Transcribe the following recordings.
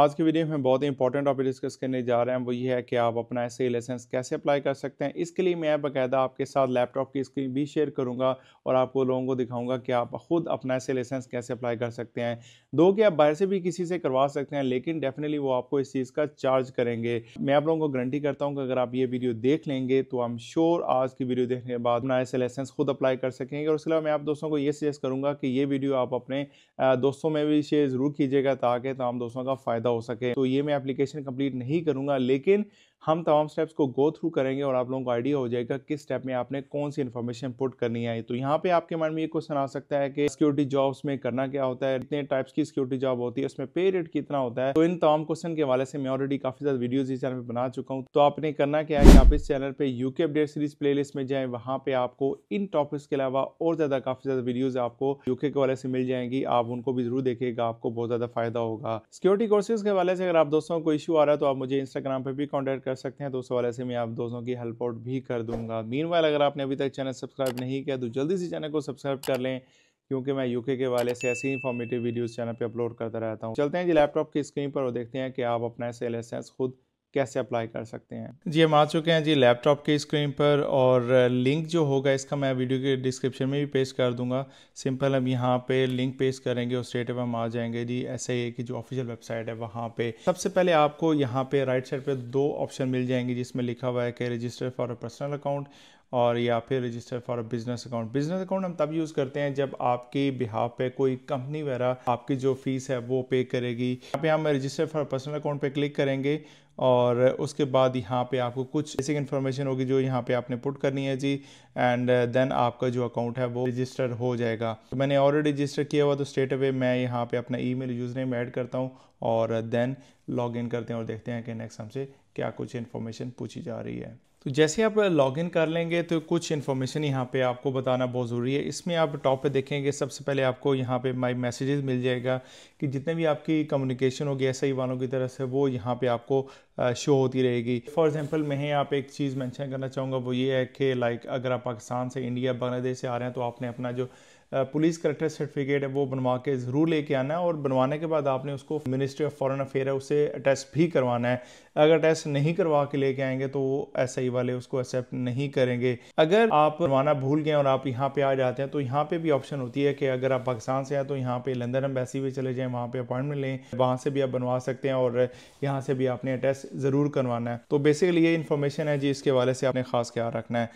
आज की वीडियो में बहुत ही इंपॉर्टेंट टॉपिक डिस्कस करने जा रहे हैं वो ये है कि आप अपना ऐसे लाइसेंस कैसे अप्लाई कर सकते हैं इसके लिए मैं बकायदा आपके साथ लैपटॉप की स्क्रीन भी शेयर करूंगा और आपको लोगों को दिखाऊंगा कि आप खुद अपना ऐसे लाइसेंस कैसे अप्लाई कर सकते हैं दो कि आप बाहर से भी किसी से करवा सकते हैं लेकिन डेफिनेटली वो आपको इस चीज़ का चार्ज करेंगे मैं आप लोगों को गारंटी करता हूँ कि अगर आप ये वीडियो देख लेंगे तो आई एम श्योर आज की वीडियो देखने के बाद अपना ऐसे लाइसेंस खुद अप्लाई कर सकेंगे और उसके अलावा मैं आप दोस्तों को ये सजेस्ट करूँगा कि ये वीडियो आप अपने दोस्तों में भी शेयर ज़रूर कीजिएगा ताकि तमाम दोस्तों का फ़ायदा फ़ायदा हो सके तो ये मैं एप्लीकेशन कंप्लीट नहीं करूँगा लेकिन हम तमाम स्टेप्स को गो थ्रू करेंगे और आप लोगों को आइडिया हो जाएगा किस स्टेप में आपने कौन सी इन्फॉर्मेशन पुट करनी है तो यहाँ पे आपके माइंड में ये क्वेश्चन आ सकता है कि सिक्योरिटी जॉब्स में करना क्या होता है इतने टाइप्स की सिक्योरिटी जॉब होती है उसमें पे रेट कितना होता है तो इन तमाम क्वेश्चन के वाले से मैं ऑलरेडी काफी ज्यादा वीडियोज इस चैनल पर बना चुका हूँ तो आपने करना क्या है कि आप इस चैनल पर यूके अपडेट सीरीज प्ले में जाए वहाँ पे आपको इन टॉपिक्स के अलावा और ज्यादा काफी ज्यादा वीडियोज आपको यूके के वाले से मिल जाएंगी आप उनको भी जरूर देखेगा आपको बहुत ज्यादा फायदा होगा सिक्योरिटी कोर्सेज के वाले से अगर आप दोस्तों को इशू आ रहा है तो आप मुझे इंस्टाग्राम पर भी कॉन्टेक्ट कर सकते हैं दोस्तों वाले से मैं आप दोस्तों की हेल्प आउट भी कर दूंगा मीन अगर आपने अभी तक चैनल सब्सक्राइब नहीं किया तो जल्दी से चैनल को सब्सक्राइब कर लें क्योंकि मैं यूके के वाले से ऐसी इन्फॉर्मेटिव वीडियोस चैनल पे अपलोड करता रहता हूँ चलते हैं जी लैपटॉप की स्क्रीन पर और देखते हैं कि आप अपना सेल खुद कैसे अप्लाई कर सकते हैं जी हम आ चुके हैं जी लैपटॉप के स्क्रीन पर और लिंक जो होगा इसका मैं वीडियो के डिस्क्रिप्शन में भी पेश कर दूंगा सिंपल हम यहाँ पे लिंक पेश करेंगे और स्टेट हम आ जाएंगे जी एस की जो ऑफिशियल वेबसाइट है वहाँ पे सबसे पहले आपको यहाँ पे राइट साइड पे दो ऑप्शन मिल जाएंगे जिसमें लिखा हुआ है कि register for a personal account और या फिर register for a business account business account हम तब यूज़ करते हैं जब आपके बिहाफ पे कोई कंपनी वगैरह आपकी जो फीस है वो पे करेगी यहाँ पे हम रजिस्टर फॉर पर्सनल अकाउंट पे क्लिक करेंगे और उसके बाद यहाँ पे आपको कुछ बेसिक इन्फॉर्मेशन होगी जो यहाँ पे आपने पुट करनी है जी एंड देन uh, आपका जो अकाउंट है वो रजिस्टर हो जाएगा तो मैंने ऑलरेडी रजिस्टर किया हुआ तो स्टेट अवे मैं यहाँ पे अपना ईमेल यूज़र नेम ऐड करता हूँ और देन लॉग इन करते हैं और देखते हैं कि नेक्स्ट हमसे क्या कुछ इन्फॉर्मेशन पूछी जा रही है तो जैसे आप लॉग इन कर लेंगे तो कुछ इन्फॉर्मेशन यहाँ पे आपको बताना बहुत ज़रूरी है इसमें आप टॉप पे देखेंगे सबसे पहले आपको यहाँ पे माय मैसेजेस मिल जाएगा कि जितने भी आपकी कम्युनिकेशन होगी ऐसे ही वालों की तरफ से वो यहाँ पे आपको शो होती रहेगी फॉर एग्जांपल मैं यहाँ पे एक चीज़ मैंशन करना चाहूँगा वो ये है कि लाइक अगर आप पाकिस्तान से इंडिया बांग्लादेश से आ रहे हैं तो आपने अपना जो पुलिस करेक्टर सर्टिफिकेट है वो बनवा के ज़रूर लेके आना है और बनवाने के बाद आपने उसको मिनिस्ट्री ऑफ फॉरेन अफेयर है उसे टेस्ट भी करवाना है अगर टेस्ट नहीं करवा के लेके आएंगे तो वो एस आई वाले उसको एक्सेप्ट नहीं करेंगे अगर आप बनवाना भूल गए और आप यहाँ पे आ जाते हैं तो यहाँ पे भी ऑप्शन होती है कि अगर आप पाकिस्तान से हैं तो यहाँ पे लंदन एम्बेसी भी चले जाएँ वहाँ पे अपॉइंटमेंट लें वहाँ से भी आप बनवा सकते हैं और यहाँ से भी आपने टेस्ट ज़रूर करवाना है तो बेसिकली ये इन्फॉर्मेशन है जी इसके हवाले से आपने खास ख्याल रखना है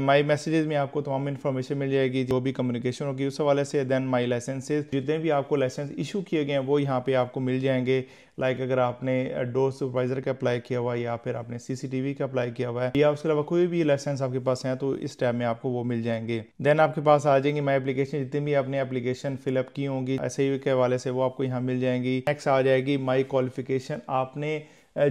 माई uh, मैसेजेस में आपको तमाम इन्फॉर्मेशन मिल जाएगी जो भी कम्युनिकेशन होगी उस हवाले से दैन माई लाइसेंसेज जितने भी आपको लाइसेंस इशू किए गए हैं वो यहाँ पे आपको मिल जाएंगे लाइक like अगर आपने डोर सुपरवाइजर का अप्लाई किया हुआ है या फिर आपने सीसीटीवी का अप्लाई किया हुआ है या उसके अलावा कोई भी लाइसेंस आपके पास है तो इस टाइम में आपको वो मिल जाएंगे देन आपके पास आ जाएंगी माई एप्लीकेशन जितनी भी आपने एप्लीकेशन फिलअप की होंगी एस के हवाले से वो आपको यहाँ मिल जाएंगी नेक्स्ट आ जाएगी माई क्वालिफिकेशन आपने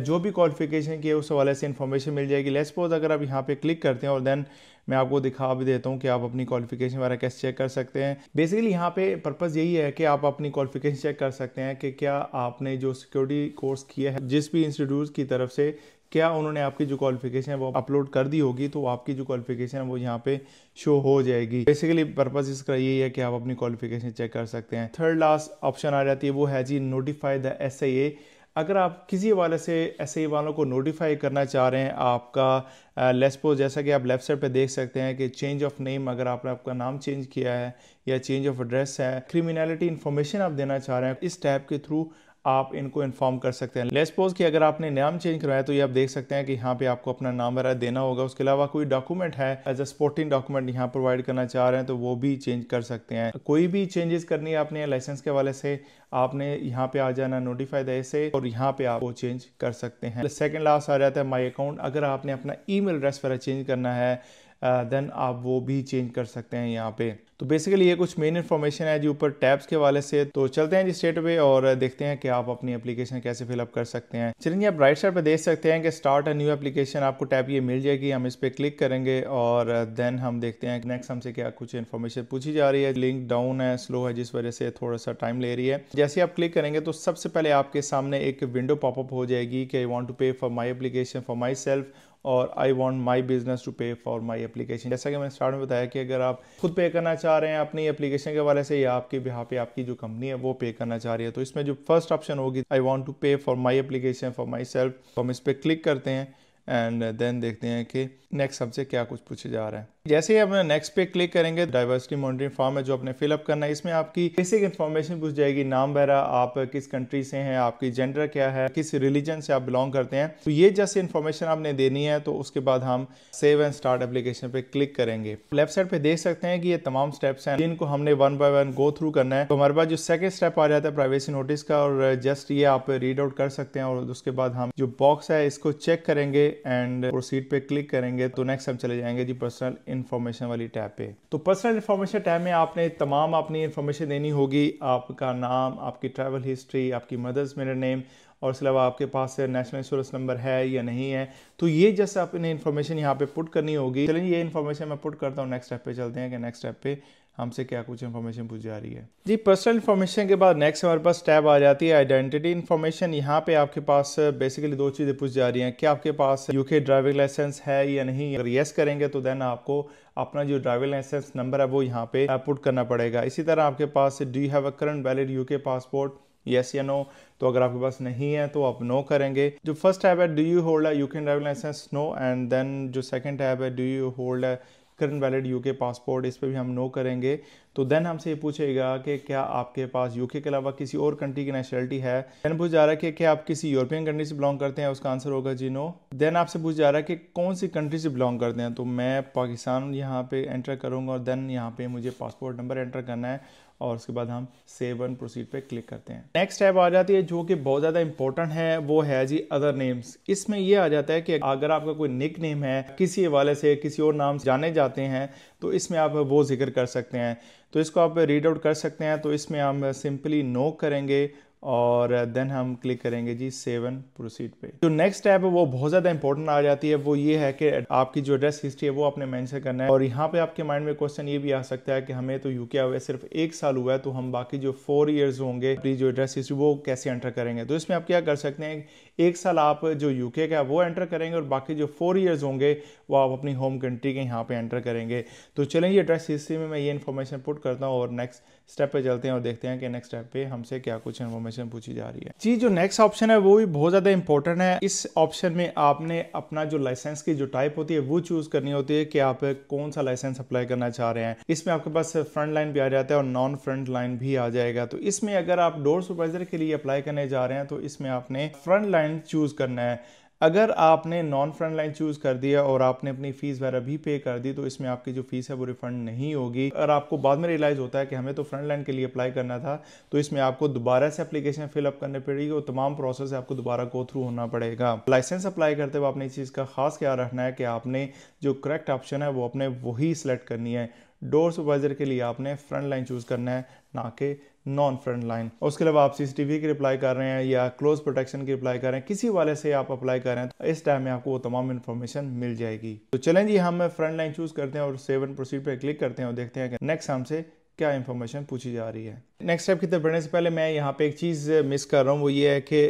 जो भी क्वालिफिकेशन की है उस हवाले से इन्फॉर्मेशन मिल जाएगी लेट्स सपोज अगर आप यहाँ पे क्लिक करते हैं और देन मैं आपको दिखा भी देता हूँ कि आप अपनी क्वालिफिकेशन वगैरह कैसे चेक कर सकते हैं बेसिकली यहाँ पे पर्पज़ यही है कि आप अपनी क्वालिफिकेशन चेक कर सकते हैं कि क्या आपने जो सिक्योरिटी कोर्स किया है जिस भी इंस्टीट्यूट की तरफ से क्या उन्होंने आपकी जो क्वालिफिकेशन है वो अपलोड कर दी होगी तो आपकी जो क्वालिफिकेशन है वो यहाँ पे शो हो जाएगी बेसिकली पर्पज इसका यही है कि आप अपनी क्वालिफिकेशन चेक कर सकते हैं थर्ड लास्ट ऑप्शन आ जाती है वो है जी notify the S I A अगर आप किसी वाले से ऐसे ही वालों को नोटिफाई करना चाह रहे हैं आपका लेसपो जैसा कि आप लेफ़्ट साइड पे देख सकते हैं कि चेंज ऑफ नेम अगर आपने आपका नाम चेंज किया है या चेंज ऑफ एड्रेस है क्रिमिनलिटी इन्फॉर्मेशन आप देना चाह रहे हैं इस टैब के थ्रू आप इनको इन्फॉर्म कर सकते हैं लेट सपोज कि अगर आपने नाम चेंज करवाया तो ये आप देख सकते हैं कि यहाँ पे आपको अपना नाम वगैरह देना होगा उसके अलावा कोई डॉक्यूमेंट है एज अ स्पोर्टिंग डॉक्यूमेंट यहाँ प्रोवाइड करना चाह रहे हैं तो वो भी चेंज कर सकते हैं कोई भी चेंजेस करनी है आपने लाइसेंस के वाले से आपने यहाँ पे आ जाना नोटिफाई दे से और यहाँ पे आप वो चेंज कर सकते हैं सेकेंड लास्ट आ जाता है माई अकाउंट अगर आपने अपना ई मेल एड्रेस वगैरह चेंज करना है देन uh, आप वो भी चेंज कर सकते हैं यहाँ पे तो बेसिकली ये कुछ मेन इन्फॉर्मेशन है जी ऊपर टैब्स के वाले से तो चलते हैं जी स्टेट पे और देखते हैं कि आप अपनी एप्लीकेशन कैसे फिलअप कर सकते हैं चलिए आप राइट साइड पे देख सकते हैं कि स्टार्ट अ न्यू एप्लीकेशन आपको टैप ये मिल जाएगी हम इस पर क्लिक करेंगे और देन हम देखते हैं नेक्स्ट हमसे क्या कुछ इन्फॉर्मेशन पूछी जा रही है लिंक डाउन है स्लो है जिस वजह से थोड़ा सा टाइम ले रही है जैसे आप क्लिक करेंगे तो सबसे पहले आपके सामने एक विंडो पॉपअप हो जाएगी कि I want to pay for my application for myself और I want my business to pay for my application जैसा कि मैंने स्टार्ट में बताया कि अगर आप खुद पे करना चाह रहे हैं अपनी एप्लीकेशन के वाले से या आपके यहाँ पे आपकी जो कंपनी है वो पे करना चाह रही है तो इसमें जो फर्स्ट ऑप्शन होगी I want to pay for my application for myself हम इस पर क्लिक करते हैं एंड देन देखते हैं कि नेक्स्ट सबसे क्या कुछ पूछे जा रहा है जैसे ही आप नेक्स्ट पे क्लिक करेंगे डाइवर्सिटी मॉनिटरिंग फॉर्म है जो आपने फिलअप करना है इसमें आपकी बेसिक इन्फॉर्मेशन पूछ जाएगी नाम वगैरह आप किस कंट्री से हैं आपकी जेंडर क्या है किस रिलीजन से आप बिलोंग करते हैं तो ये जैसे इन्फॉर्मेशन आपने देनी है तो उसके बाद हम सेव एंड स्टार्ट एप्लीकेशन पे क्लिक करेंगे लेफ्ट साइड पे देख सकते हैं कि ये तमाम स्टेप्स हैं जिनको हमने one by one go through करना है तो हमारे पास जो सेकेंड स्टेप आ जाता है प्राइवेसी नोटिस का और जस्ट ये आप रीड आउट कर सकते हैं और उसके बाद हम जो बॉक्स है इसको चेक करेंगे एंड सीट पे क्लिक करेंगे तो नेक्स्ट हम चले जाएंगे जी पर्सनल इंफॉर्मेशन वाली टैब पे तो पर्सनल इंफॉर्मेशन टैब में आपने तमाम अपनी इंफॉर्मेशन देनी होगी आपका नाम आपकी ट्रैवल हिस्ट्री आपकी मदर्स मेरा नेम और इसके अलावा आपके पास नेशनल इंश्योरेंस नंबर है या नहीं है तो ये जैसे आपने इन्फॉर्मेशन यहाँ पे पुट करनी होगी चलिए ये इन्फॉर्मेशन मैं पुट करता हूँ नेक्स्ट स्टेप पे चलते हैं कि नेक्स्ट स्टेप पे हमसे क्या कुछ इन्फॉर्मेशन पूछी जा रही है जी पर्सनल इन्फॉर्मेशन के बाद नेक्स्ट हमारे पास टैब आ जाती है आइडेंटिटी इन्फॉर्मेशन यहाँ पे आपके पास बेसिकली दो चीज़ें पूछी जा रही हैं क्या आपके पास यूके ड्राइविंग लाइसेंस है या नहीं अगर येस करेंगे तो देन आपको अपना जो ड्राइविंग लाइसेंस नंबर है वो यहाँ पे पुट करना पड़ेगा इसी तरह आपके पास do have a current valid UK passport yes या नो तो अगर आपके पास नहीं है तो आप नो करेंगे जो फर्स्ट टैब है do you hold a UK driving licence no and then जो सेकेंड टैब है do you hold a current valid UK passport इस पर भी हम नो करेंगे तो देन हमसे ये पूछेगा कि क्या आपके पास यूके के अलावा किसी और कंट्री की नेशनलिटी है देन पूछ जा रहा है कि क्या आप किसी यूरोपियन कंट्री से बिलोंग करते हैं उसका आंसर होगा जी नो देन आपसे पूछ जा रहा है कि कौन सी कंट्री से बिलोंग करते हैं तो मैं पाकिस्तान यहाँ पे एंटर करूँगा और देन यहाँ पे मुझे पासपोर्ट नंबर एंटर करना है और उसके बाद हम सेव वन प्रोसीड पे क्लिक करते हैं नेक्स्ट टैब आ जाती है जो कि बहुत ज़्यादा इंपॉर्टेंट है वो है जी अदर नेम्स इसमें ये आ जाता है कि अगर आपका कोई निक नेम है किसी वाले से किसी और नाम जाने जाते हैं तो इसमें आप वो जिक्र कर सकते हैं तो इसको आप रीड आउट कर सकते हैं तो इसमें हम सिंपली नो करेंगे और देन हम क्लिक करेंगे जी सेवन प्रोसीड पे जो नेक्स्ट स्टेप है वो बहुत ज़्यादा इंपॉर्टेंट आ जाती है वो ये है कि आपकी जो एड्रेस हिस्ट्री है वो आपने मेंशन करना है और यहाँ पे आपके माइंड में क्वेश्चन ये भी आ सकता है कि हमें तो यूके आए सिर्फ एक साल हुआ है तो हम बाकी जो फोर ईयर्स होंगे अपनी जो एड्रेस हिस्ट्री वो कैसे एंटर करेंगे तो इसमें आप क्या कर सकते हैं एक साल आप जो यूके का है वो एंटर करेंगे और बाकी जो फोर ईयर्स होंगे वो आप अपनी होम कंट्री के यहाँ पे एंटर करेंगे तो चलें ये एड्रेस हिस्ट्री में मैं ये इन्फॉर्मेशन पुट करता हूँ और नेक्स्ट स्टेप पे चलते हैं और देखते हैं कि नेक्स्ट स्टेप पे हमसे क्या कुछ इन्फॉर्मेशन पूछी जा रही है जी जो नेक्स्ट ऑप्शन है वो भी बहुत ज़्यादा इंपॉर्टेंट है इस ऑप्शन में आपने अपना जो लाइसेंस की जो टाइप होती है वो चूज़ करनी होती है कि आप कौन सा लाइसेंस अप्लाई करना चाह रहे हैं इसमें आपके पास फ्रंट लाइन भी आ जाता है और नॉन फ्रंट लाइन भी आ जाएगा तो इसमें अगर आप डोर सुपरवाइजर के लिए अप्लाई करने जा रहे हैं तो इसमें आपने फ्रंट लाइन लाइन चूज़ करना है अगर आपने नॉन फ्रंट लाइन चूज़ कर दिया और आपने अपनी फ़ीस वगैरह भी पे कर दी तो इसमें आपकी जो फ़ीस है वो रिफंड नहीं होगी और आपको बाद में रियलाइज़ होता है कि हमें तो फ्रंट लाइन के लिए अप्लाई करना था तो इसमें आपको दोबारा से अप्लीकेशन फिलअप करने पड़ेगी और तमाम प्रोसेस आपको दोबारा गो थ्रू होना पड़ेगा लाइसेंस अप्लाई करते हुए आपने इस चीज़ का खास ख्याल रखना है कि आपने जो करेक्ट ऑप्शन है वो अपने वही सिलेक्ट करनी है डोर सुपरवाइजर के लिए आपने फ्रंट लाइन चूज़ करना है ना कि नॉन फ्रंट लाइन उसके अलावा आप सीसीटीवी की रिप्लाई कर रहे हैं या क्लोज प्रोटेक्शन की रिप्लाई कर रहे हैं किसी वाले से आप अप्लाई कर रहे हैं तो इस टाइम में आपको वो तमाम इन्फॉर्मेशन मिल जाएगी तो चलें जी हम फ्रंट लाइन चूज़ करते हैं और सेवन प्रोसीड पर क्लिक करते हैं और देखते हैं कि नेक्स्ट हमसे क्या इन्फॉर्मेशन पूछी जा रही है नेक्स्ट स्टेप की तरफ बढ़ने से पहले मैं यहाँ पे एक चीज़ मिस कर रहा हूँ वो ये है कि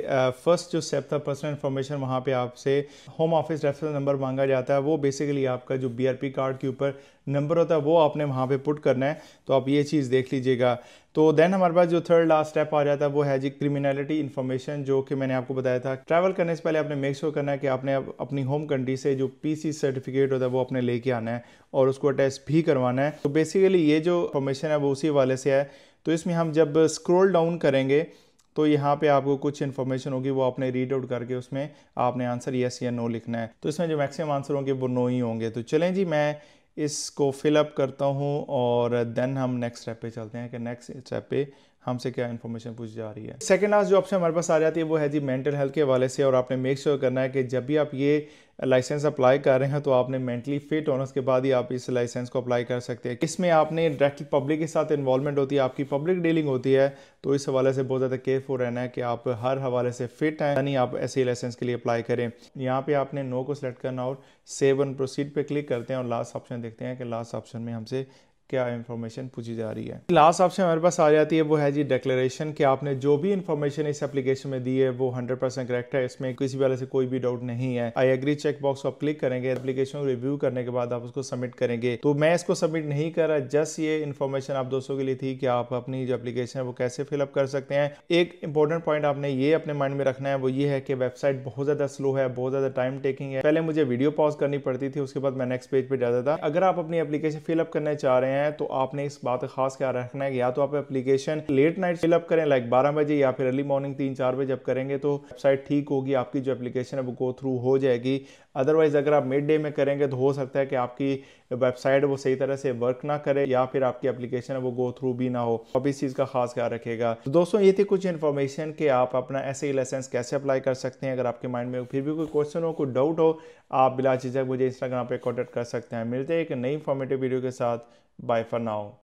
फर्स्ट जो स्टेप था पर्सनल इन्फॉर्मेशन वहाँ पे आपसे होम ऑफिस रेफरेंस नंबर मांगा जाता है वो बेसिकली आपका जो बीआरपी कार्ड के ऊपर नंबर होता है वो आपने वहाँ पे पुट करना है तो आप ये चीज़ देख लीजिएगा तो देन हमारे पास जो थर्ड लास्ट स्टेप आ जाता है वो है जी क्रिमिनलिटी इन्फॉर्मेशन जो कि मैंने आपको बताया था ट्रैवल करने से पहले आपने मेक श्योर sure करना है कि आपने अपनी होम कंट्री से जो पीसी सर्टिफिकेट होता है वो अपने लेके आना है और उसको अटैच भी करवाना है तो बेसिकली ये जो इन्फॉर्मेशन है वो उसी वाले से है तो इसमें हम जब स्क्रॉल डाउन करेंगे तो यहाँ पे आपको कुछ इन्फॉर्मेशन होगी वो आपने रीड आउट करके उसमें आपने आंसर येस या नो लिखना है तो इसमें जो मैक्सिमम आंसर होंगे वो नो ही होंगे तो चलें जी मैं इसको फिलअप करता हूँ और देन हम नेक्स्ट स्टेप पे चलते हैं कि नेक्स्ट स्टेप पे हमसे क्या इन्फॉर्मेशन पूछी जा रही है सेकेंड लास्ट जो ऑप्शन हमारे पास आ जाती है वो है जी मेंटल हेल्थ के हवाले से और आपने मेक श्योर sure करना है कि जब भी आप ये लाइसेंस अप्लाई कर रहे हैं तो आपने मेंटली फिट होने के बाद ही आप इस लाइसेंस को अप्लाई कर सकते हैं इसमें आपने डायरेक्टली पब्लिक के साथ इन्वॉल्वमेंट होती है आपकी पब्लिक डीलिंग होती है तो इस हवाले से बहुत ज़्यादा केयरफुल रहना है कि आप हर हवाले से फिट हैं यानी आप ऐसे लाइसेंस के लिए अप्लाई करें यहाँ पर आपने नो को सेलेक्ट करना और सेवन प्रोसीड पर क्लिक करते हैं और लास्ट ऑप्शन देखते हैं कि लास्ट ऑप्शन में हमसे क्या इन्फॉर्मेशन पूछी जा रही है लास्ट ऑप्शन हमारे पास आ जाती है वो है जी डिक्लेरेशन कि आपने जो भी इन्फॉर्मेशन इस एप्लीकेशन में दी है वो 100 परसेंट करेक्ट है इसमें किसी वाले से कोई भी डाउट नहीं है आई एग्री चेक बॉक्स को आप क्लिक करेंगे एप्लीकेशन को रिव्यू करने के बाद आप उसको सबमिट करेंगे तो मैं इसको सबमिट नहीं कर रहा जस्ट ये इन्फॉर्मेशन आप दोस्तों के लिए थी कि आप अपनी जो एप्लीकेशन है वो कैसे फिलअप कर सकते हैं एक इंपॉर्टेंट पॉइंट आपने ये अपने माइंड में रखना है वो ये है कि वेबसाइट बहुत ज्यादा स्लो है बहुत ज्यादा टाइम टेकिंग है पहले मुझे वीडियो पॉज करनी पड़ती थी उसके बाद मैं नेक्स्ट पेज पे जाता था अगर आप अपनी एप्लीकेशन फिलअप करना चाह रहे हैं हैं तो आपने इस बात का खास ख्याल रखना है या तो आप एप्लीकेशन लेट नाइट फिलअप करें लाइक बारह बजे या फिर अर्ली मॉर्निंग तीन चार बजे जब करेंगे तो वेबसाइट ठीक होगी आपकी जो एप्लीकेशन है वो गो थ्रू हो जाएगी अदरवाइज़ अगर आप मिड डे में करेंगे तो हो सकता है कि आपकी वेबसाइट वो सही तरह से वर्क ना करे या फिर आपकी एप्लीकेशन है वो गो थ्रू भी ना हो आप इस चीज़ का खास ख्याल रखेगा तो दोस्तों ये थी कुछ इन्फॉर्मेशन कि आप अपना ऐसे ही लाइसेंस कैसे अप्लाई कर सकते हैं अगर आपके माइंड में फिर भी कोई क्वेश्चन हो कोई डाउट हो आप बिला चीजें मुझे इंस्टाग्राम पर कॉन्टेक्ट कर सकते हैं मिलते हैं एक नई इन्फॉर्मेटिव वीडियो के साथ Bye for now.